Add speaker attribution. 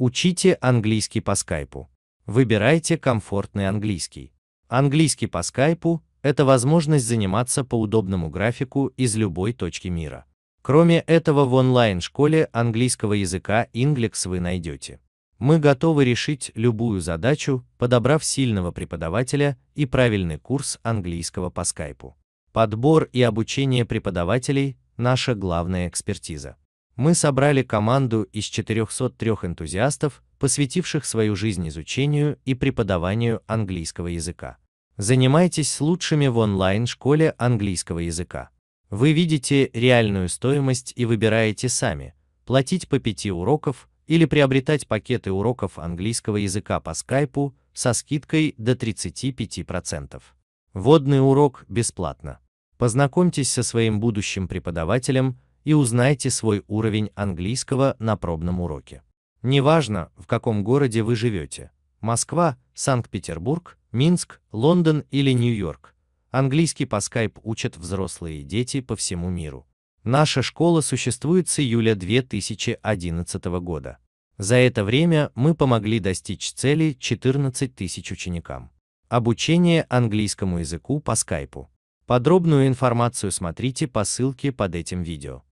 Speaker 1: Учите английский по скайпу. Выбирайте комфортный английский. Английский по скайпу – это возможность заниматься по удобному графику из любой точки мира. Кроме этого в онлайн-школе английского языка Inglex вы найдете. Мы готовы решить любую задачу, подобрав сильного преподавателя и правильный курс английского по скайпу. Подбор и обучение преподавателей – наша главная экспертиза мы собрали команду из 403 энтузиастов, посвятивших свою жизнь изучению и преподаванию английского языка. Занимайтесь с лучшими в онлайн-школе английского языка. Вы видите реальную стоимость и выбираете сами, платить по 5 уроков или приобретать пакеты уроков английского языка по скайпу со скидкой до 35%. Водный урок бесплатно. Познакомьтесь со своим будущим преподавателем, и узнайте свой уровень английского на пробном уроке. Неважно, в каком городе вы живете – Москва, Санкт-Петербург, Минск, Лондон или Нью-Йорк. Английский по Skype учат взрослые и дети по всему миру. Наша школа существует с июля 2011 года. За это время мы помогли достичь цели 14 тысяч ученикам. Обучение английскому языку по скайпу. Подробную информацию смотрите по ссылке под этим видео.